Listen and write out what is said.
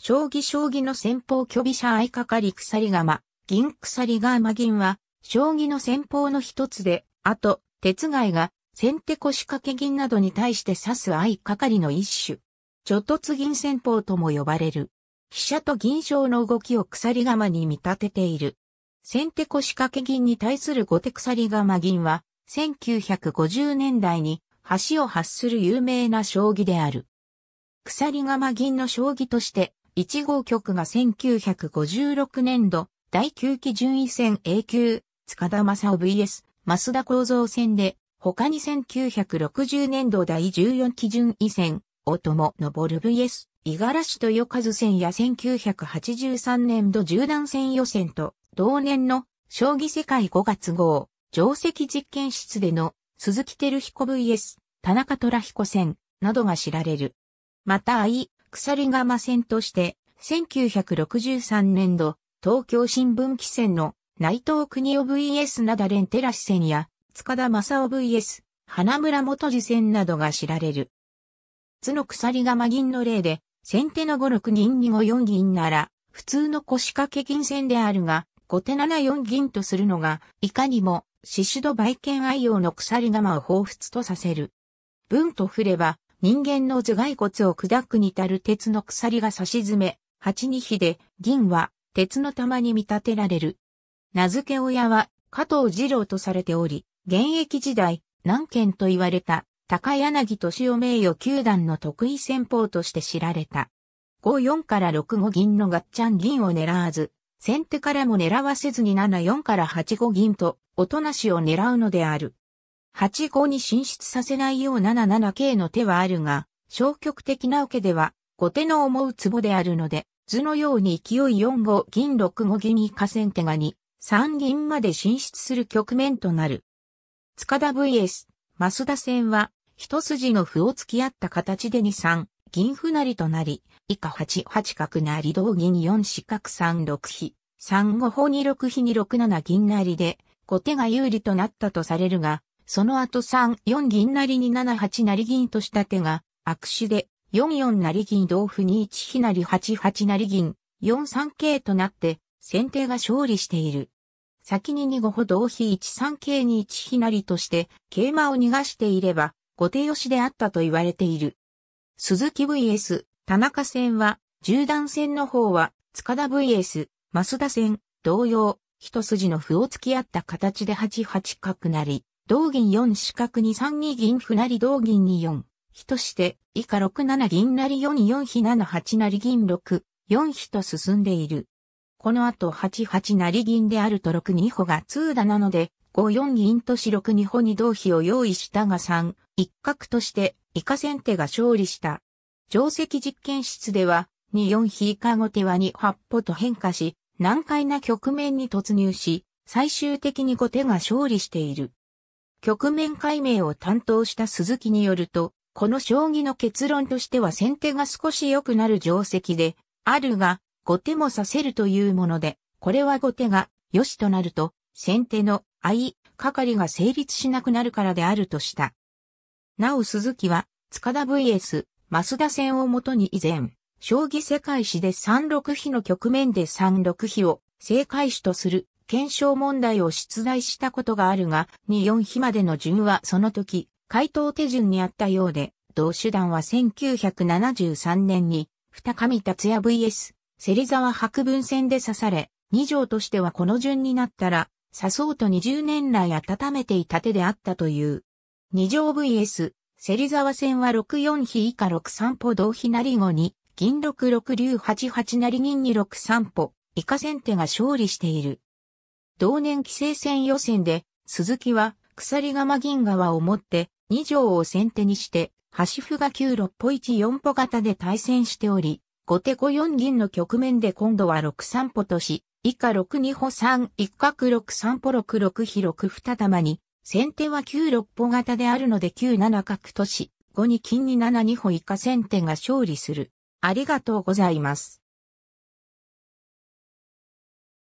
将棋将棋の先方巨飛車相掛かり鎖釜、銀鎖釜銀は、将棋の先方の一つで、あと、鉄外が、先手腰掛け銀などに対して指す相掛かりの一種。ちょっと銀戦法とも呼ばれる。飛車と銀将の動きを鎖釜に見立てている。先手腰掛け銀に対する後手鎖釜銀は、1950年代に橋を発する有名な将棋である。鎖釜銀の将棋として、1号局が1956年度、第9期順位戦 A 級、塚田正夫 VS、増田構造戦で、他に1960年度第14期順位戦、大友昇 VS、五十嵐豊和戦や1983年度縦断戦予選と、同年の将棋世界5月号、定石実験室での鈴木照彦 VS、田中虎彦戦などが知られる。また I、鎖釜線として、1963年度、東京新聞記戦の内藤国夫 VS なだれんテラし線や、塚田正夫 VS、花村元次線などが知られる。図の鎖釜銀の例で、先手の五六銀に五四銀なら、普通の腰掛け銀線であるが、後手七四銀とするのが、いかにも、シシド売券愛用の鎖釜を彷彿とさせる。文と振れば、人間の頭蓋骨を砕くに足る鉄の鎖が差し詰め、八二比で、銀は、鉄の玉に見立てられる。名付け親は、加藤二郎とされており、現役時代、南県と言われた、高柳敏夫名誉球団の得意戦法として知られた。5-4から6-5銀のガッチャン銀を狙わず、先手からも狙わせずに7-4から8-5銀と、おとなしを狙うのである。8-5に進出させないよう 7-7K の手はあるが、消極的な受けでは、後手の思うツボであるので、図のように勢い4五銀6五銀以下先手が2、3銀まで進出する局面となる。塚田 vs、増田戦は、一筋の歩を突き合った形で2-3、銀歩りとなり、以下8-8角なり同銀4四角3-6比、3-5歩二6比二6 7銀なりで、後手が有利となったとされるが、その後3、4銀なりに7、8成銀とした手が、握手で、4、4成銀同歩に1なり8、8成銀、4、3桂となって、先手が勝利している。先に2五歩同飛1、3桂に1なりとして、桂馬を逃がしていれば、後手よしであったと言われている。鈴木 vs、田中戦は、十段戦の方は、塚田 vs、増田戦、同様、一筋の歩を突き合った形で8八角なり、同銀4四角に3二銀歩なり同銀に4。比として、以下6七銀なり4に四比7八なり銀6、4比と進んでいる。この後8八なり銀であると6二歩が通打なので、5四銀と四六二歩に同比を用意したが3、一角として、以下先手が勝利した。定石実験室では、二四比以下後手は二八歩と変化し、難解な局面に突入し、最終的に後手が勝利している。局面解明を担当した鈴木によると、この将棋の結論としては先手が少し良くなる定石で、あるが、後手もさせるというもので、これは後手が、良しとなると、先手の相、係が成立しなくなるからであるとした。なお鈴木は、塚田 VS、増田戦をもとに以前、将棋世界史で3六比の局面で3六比を正解史とする検証問題を出題したことがあるが、2、4比までの順はその時、回答手順にあったようで、同手段は1973年に、二上達也 VS、芹沢博文戦で刺され、二条としてはこの順になったら、刺そうと20年来温めていた手であったという。二条 VS、芹沢戦は64比以下63歩同比なり後に、銀66竜88なり銀263歩、以下先手が勝利している。同年規制戦予選で、鈴木は鎖鎌銀河を持って二条を先手にして、端歩が9六歩1四歩型で対戦しており、後手5四銀の局面で今度は6三歩とし、以下6二歩3一角6三歩6六広く二玉に、先手は9六歩型であるので9七角とし、5二金に7二歩以下先手が勝利する。ありがとうございます。